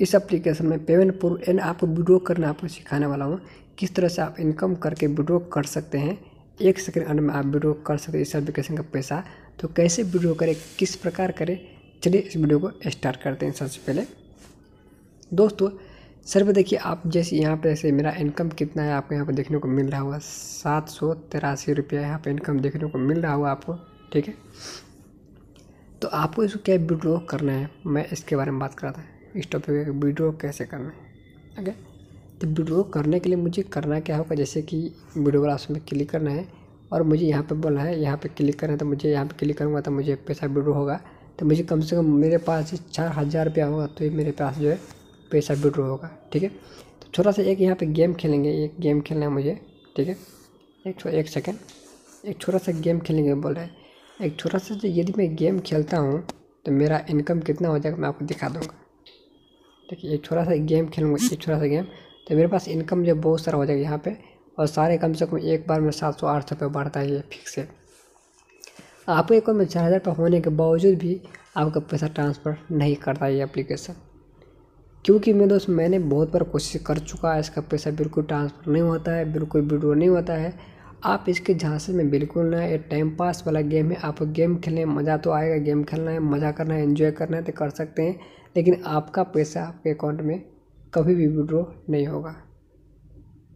इस एप्लीकेशन में पेमेंट पूर्व एंड आपको विड्रो करना आपको सिखाने वाला हूँ किस तरह से आप इनकम करके विड्रो कर सकते हैं एक सेकेंड अंडर में आप विड्रो कर सकते हैं इस एप्लीकेशन का पैसा तो कैसे विड्रो करें किस प्रकार करें चलिए इस वीडियो को स्टार्ट करते हैं सबसे पहले दोस्तों सर पर देखिए आप जैसे यहाँ पर जैसे मेरा इनकम कितना है आपको यहाँ पर देखने को मिल रहा होगा सात सौ तिरासी रुपया यहाँ पर इनकम देखने को मिल रहा होगा आपको ठीक है तो आपको इसको क्या विड्रो करना है मैं इसके बारे में बात कर रहा था इस टॉपिक पर विड्रो कैसे करना है ओके तो विड्रो करने के लिए मुझे करना क्या होगा जैसे कि वीडियो वाला उसमें में क्लिक करना है और मुझे यहाँ पे बोलना है यहाँ पे क्लिक करना है तो मुझे यहाँ पे क्लिक करूँगा तो मुझे पैसा विड्रो होगा तो मुझे कम से कम मेरे पास चार हज़ार रुपया होगा तो ये मेरे पास जो है पैसा विड्रो होगा ठीक है तो छोटा सा एक यहाँ पे गेम खेलेंगे एक गेम खेलना है मुझे ठीक है एक एक सेकेंड एक छोटा सा गेम खेलेंगे बोल रहे हैं एक छोटा सा यदि मैं गेम खेलता हूँ तो मेरा इनकम कितना हो जाएगा मैं आपको दिखा दूँगा देखिए एक छोटा सा गेम खेलूँगा एक छोटा सा गेम तो मेरे पास इनकम जो बहुत सारा हो जाएगा यहाँ पे और सारे कम से कम एक बार में सात सौ आठ सौ रुपये बढ़ता है ये फिक्स है आपके एक में चार हज़ार रुपये होने के बावजूद भी आपका पैसा ट्रांसफ़र नहीं करता ये एप्लीकेशन क्योंकि मेरे दोस्त मैंने बहुत बार कोशिश कर चुका है इसका पैसा बिल्कुल ट्रांसफ़र नहीं होता है बिल्कुल विड्रो नहीं होता है आप इसके झांसे में बिल्कुल ना ये टाइम पास वाला गेम है आप गेम खेलने में मज़ा तो आएगा गेम खेलना है मज़ा करना है इन्जॉय करना है तो कर सकते हैं लेकिन आपका पैसा आपके अकाउंट में कभी भी विड्रॉ नहीं होगा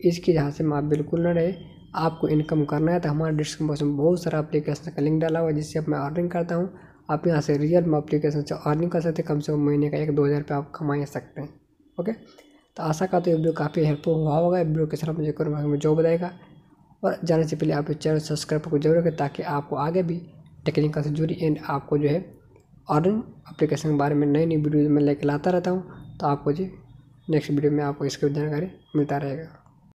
इसकी जहाँ से आप बिल्कुल ना रहे आपको इनकम करना है तो हमारे डिस्क्रिप्शन बॉक्स में बहुत सारा अप्लीकेशन का लिंक डाला हुआ है जिससे अब मैं अर्निंग करता हूँ आप यहाँ से रियल में अप्लीकेशन से अर्निंग कर सकते हैं कम से कम महीने का एक दो हज़ार रुपये आप कमा सकते हैं ओके तो आशा करते ये वीडियो काफ़ी हेल्पफुल हुआ होगा वीडियो के साथ मुझे करूँगा में जो बताएगा और जाने से पहले आप चैनल सब्सक्राइब को जरूर करें ताकि आपको आगे भी टेक्निकल से जुड़ी एंड आपको जो है और अप्लीकेशन के बारे में नई नई वीडियो में लेकर लाता रहता हूँ तो आपको जी नेक्स्ट वीडियो में आपको इसकी जानकारी मिलता रहेगा